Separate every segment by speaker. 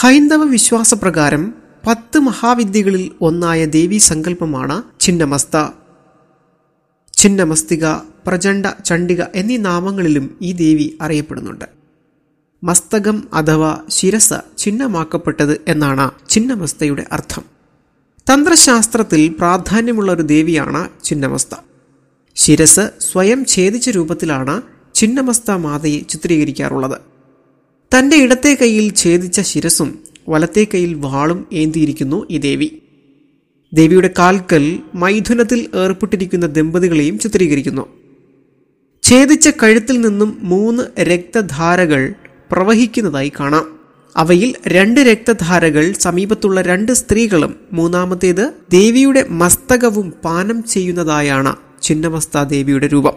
Speaker 1: ഹൈന്ദവ വിശ്വാസപ്രകാരം പത്ത് മഹാവിദ്യകളിൽ ഒന്നായ ദേവീ സങ്കല്പമാണ് ചിന്നമസ്ത ചിന്നമസ്തിക പ്രചണ്ഡ ചണ്ഡിക എന്നീ നാമങ്ങളിലും ഈ ദേവി അറിയപ്പെടുന്നുണ്ട് മസ്തകം അഥവാ ശിരസ ചിഹ്നമാക്കപ്പെട്ടത് എന്നാണ് ചിന്നമസ്തയുടെ അർത്ഥം തന്ത്രശാസ്ത്രത്തിൽ പ്രാധാന്യമുള്ള ഒരു ദേവിയാണ് ചിന്നമസ്ത ശിരസ് സ്വയം ഛേദിച്ച രൂപത്തിലാണ് ചിന്നമസ്ത മാതയെ ചിത്രീകരിക്കാറുള്ളത് തൻ്റെ ഇടത്തെ കൈയിൽ ഛേദിച്ച ശിരസും വലത്തെ കൈയിൽ വാളും ഏന്തിയിരിക്കുന്നു ഈ ദേവി ദേവിയുടെ കാൽക്കൽ മൈഥുനത്തിൽ ഏർപ്പെട്ടിരിക്കുന്ന ദമ്പതികളെയും ചിത്രീകരിക്കുന്നു ഛേദിച്ച കഴുത്തിൽ നിന്നും മൂന്ന് രക്തധാരകൾ പ്രവഹിക്കുന്നതായി കാണാം അവയിൽ രണ്ട് രക്തധാരകൾ സമീപത്തുള്ള രണ്ട് സ്ത്രീകളും മൂന്നാമത്തേത് ദേവിയുടെ മസ്തകവും പാനം ചെയ്യുന്നതായാണ് ചിന്നമസ്ത ദേവിയുടെ രൂപം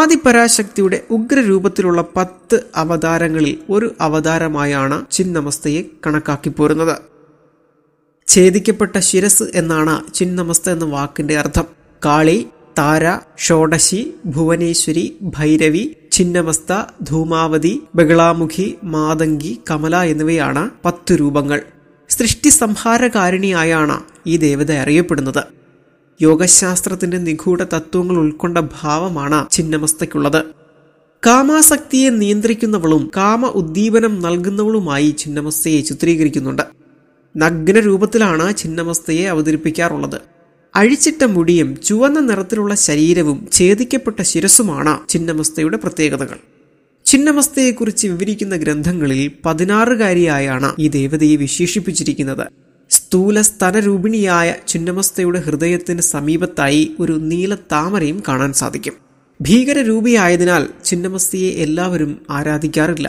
Speaker 1: ആദിപരാശക്തിയുടെ ഉഗ്രരൂപത്തിലുള്ള പത്ത് അവതാരങ്ങളിൽ ഒരു അവതാരമായാണ് ചിന്നമസ്തയെ കണക്കാക്കി പോരുന്നത് ഛേദിക്കപ്പെട്ട ശിരസ് എന്നാണ് ചിന്നമസ്ത എന്ന വാക്കിന്റെ അർത്ഥം കാളി താര ഷോഡശി ഭുവനേശ്വരി ഭൈരവി ചിന്നമസ്ത ധൂമാവതി ബഹളാമുഖി മാതങ്കി കമല എന്നിവയാണ് പത്തു രൂപങ്ങൾ സൃഷ്ടി സംഹാരകാരിണിയായാണ് ഈ ദേവത അറിയപ്പെടുന്നത് യോഗശാസ്ത്രത്തിന്റെ നിഗൂഢ തത്വങ്ങൾ ഉൾക്കൊണ്ട ഭാവമാണ് ചിന്നമസ്തയ്ക്കുള്ളത് കാമാസക്തിയെ നിയന്ത്രിക്കുന്നവളും കാമ ഉദ്ദീപനം നൽകുന്നവളുമായി ചിന്നമസ്തയെ ചിത്രീകരിക്കുന്നുണ്ട് നഗ്ന രൂപത്തിലാണ് ചിന്നമസ്തയെ അവതരിപ്പിക്കാറുള്ളത് അഴിച്ചിട്ട മുടിയും ചുവന്ന നിറത്തിലുള്ള ശരീരവും ഛേദിക്കപ്പെട്ട ശിരസുമാണ് ചിന്നമസ്തയുടെ പ്രത്യേകതകൾ ചിന്നമസ്തയെക്കുറിച്ച് വിവരിക്കുന്ന ഗ്രന്ഥങ്ങളിൽ പതിനാറുകാരിയായാണ് ഈ ദേവതയെ വിശേഷിപ്പിച്ചിരിക്കുന്നത് സ്ഥൂല സ്തനരൂപിണിയായ ചിന്നമസ്തയുടെ ഹൃദയത്തിന് സമീപത്തായി ഒരു നീല താമരയും കാണാൻ സാധിക്കും ഭീകരരൂപിയായതിനാൽ ചിന്നമസ്തിയെ എല്ലാവരും ആരാധിക്കാറില്ല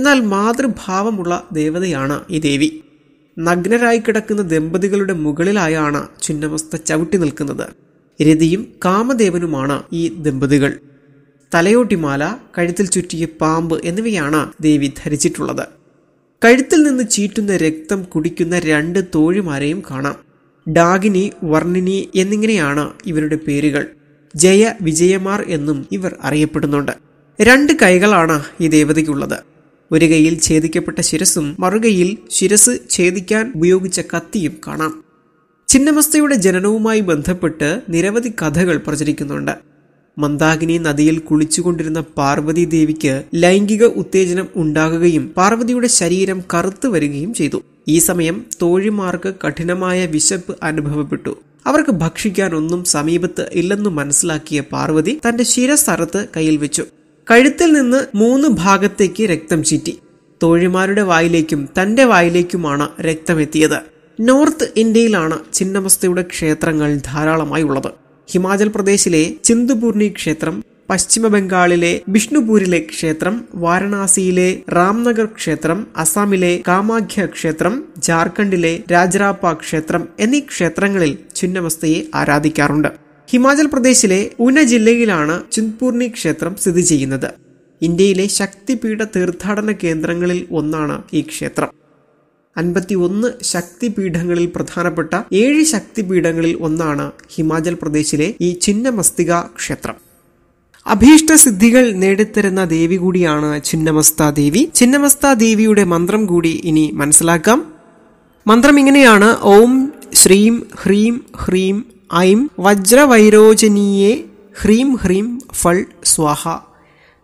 Speaker 1: എന്നാൽ മാതൃഭാവമുള്ള ദേവതയാണ് ഈ ദേവി നഗ്നരായി കിടക്കുന്ന ദമ്പതികളുടെ മുകളിലായാണ് ചിന്നമസ്ത ചവിട്ടി നിൽക്കുന്നത് രതിയും കാമദേവനുമാണ് ഈ ദമ്പതികൾ തലയോട്ടിമാല കഴുത്തിൽ ചുറ്റിയ പാമ്പ് എന്നിവയാണ് ദേവി ധരിച്ചിട്ടുള്ളത് കഴുത്തിൽ നിന്ന് ചീറ്റുന്ന രക്തം കുടിക്കുന്ന രണ്ട് തോഴിമാരെയും കാണാം ഡാഗിനി വർണിനി എന്നിങ്ങനെയാണ് ഇവരുടെ പേരുകൾ ജയ വിജയമാർ എന്നും ഇവർ അറിയപ്പെടുന്നുണ്ട് രണ്ട് കൈകളാണ് ഈ ദേവതയ്ക്കുള്ളത് ഒരു കൈയിൽ ഛേദിക്കപ്പെട്ട ശിരസും മറുകയിൽ ശിരസ് ഛേദിക്കാൻ ഉപയോഗിച്ച കത്തിയും കാണാം ചിന്നമസ്തയുടെ ജനനവുമായി ബന്ധപ്പെട്ട് നിരവധി കഥകൾ പ്രചരിക്കുന്നുണ്ട് മന്ദാകിനി നദിയിൽ കുളിച്ചുകൊണ്ടിരുന്ന പാർവതി ദേവിക്ക് ലൈംഗിക ഉത്തേജനം ഉണ്ടാകുകയും പാർവതിയുടെ ശരീരം കറുത്തു വരികയും ചെയ്തു ഈ സമയം തോഴിമാർക്ക് കഠിനമായ വിശപ്പ് അനുഭവപ്പെട്ടു അവർക്ക് ഭക്ഷിക്കാനൊന്നും സമീപത്ത് ഇല്ലെന്ന് മനസ്സിലാക്കിയ പാർവതി തന്റെ ശിരസ്ഥലത്ത് കയ്യിൽ വെച്ചു കഴുത്തിൽ നിന്ന് മൂന്ന് ഭാഗത്തേക്ക് രക്തം ചീറ്റി തോഴിമാരുടെ വായിലേക്കും തന്റെ വായിലേക്കുമാണ് രക്തമെത്തിയത് നോർത്ത് ഇന്ത്യയിലാണ് ചിന്നമസ്തയുടെ ക്ഷേത്രങ്ങൾ ധാരാളമായി ഉള്ളത് ഹിമാചൽ പ്രദേശിലെ ചിന്തുപൂർണി ക്ഷേത്രം പശ്ചിമ ബംഗാളിലെ ബിഷ്ണുപൂരിലെ ക്ഷേത്രം വാരണാസിയിലെ രാംനഗർ ക്ഷേത്രം അസാമിലെ കാമാഖ്യ ക്ഷേത്രം ജാർഖണ്ഡിലെ രാജരാപ്പ ക്ഷേത്രം എന്നീ ക്ഷേത്രങ്ങളിൽ ചിന്നമസ്തയെ ആരാധിക്കാറുണ്ട് ഹിമാചൽ പ്രദേശിലെ ഉന ജില്ലയിലാണ് ചിന്ത്പൂർണി ക്ഷേത്രം സ്ഥിതി ചെയ്യുന്നത് ഇന്ത്യയിലെ ശക്തിപീഠ തീർത്ഥാടന കേന്ദ്രങ്ങളിൽ ഒന്നാണ് ഈ ക്ഷേത്രം അൻപത്തി ഒന്ന് ശക്തിപീഠങ്ങളിൽ പ്രധാനപ്പെട്ട ഏഴ് ശക്തിപീഠങ്ങളിൽ ഒന്നാണ് ഹിമാചൽ പ്രദേശിലെ ഈ ചിന്നമസ്തിക ക്ഷേത്രം അഭീഷ്ട സിദ്ധികൾ നേടിത്തരുന്ന ദേവി കൂടിയാണ് ചിന്നമസ്ത ദേവി ചിന്നമസ്ത ദേവിയുടെ മന്ത്രം കൂടി ഇനി മനസ്സിലാക്കാം മന്ത്രം ഇങ്ങനെയാണ് ഓം ശ്രീം ഹ്രീം ഹ്രീം ഐം വജ്രവൈരോചനീയെ ഹ്രീം ഹ്രീം ഫൾ സ്വാഹ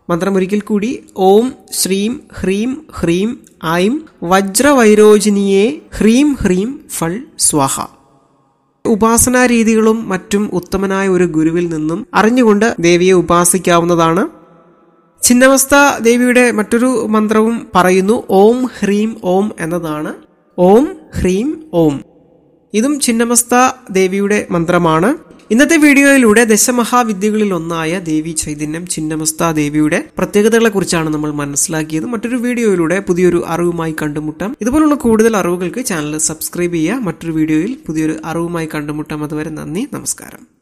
Speaker 1: മന്ത്രം ഒരിക്കൽ കൂടി ഓം ശ്രീം ഹ്രീം ഹ്രീം ഐം വജ്രവൈരോജിനിയെ ഹ്രീം ഹ്രീം ഫൾ സ്വാഹ ഉപാസനാ രീതികളും മറ്റും ഉത്തമനായ ഒരു ഗുരുവിൽ നിന്നും അറിഞ്ഞുകൊണ്ട് ദേവിയെ ഉപാസിക്കാവുന്നതാണ് ചിന്നവസ്ഥ ദേവിയുടെ മറ്റൊരു മന്ത്രവും പറയുന്നു ഓം ഹ്രീം ഓം എന്നതാണ് ഓം ഹ്രീം ഓം ഇതും ചിന്നമസ്ത ദേവിയുടെ മന്ത്രമാണ് ഇന്നത്തെ വീഡിയോയിലൂടെ ദശമഹാവിദ്യകളിൽ ഒന്നായ ദേവി ചൈതന്യം ചിന്നമസ്ത ദേവിയുടെ പ്രത്യേകതകളെ കുറിച്ചാണ് നമ്മൾ മനസ്സിലാക്കിയത് മറ്റൊരു വീഡിയോയിലൂടെ പുതിയൊരു അറിവുമായി കണ്ടുമുട്ടാം ഇതുപോലുള്ള കൂടുതൽ അറിവുകൾക്ക് ചാനൽ സബ്സ്ക്രൈബ് ചെയ്യുക മറ്റൊരു വീഡിയോയിൽ പുതിയൊരു അറിവുമായി കണ്ടുമുട്ടാം അതുവരെ നന്ദി നമസ്കാരം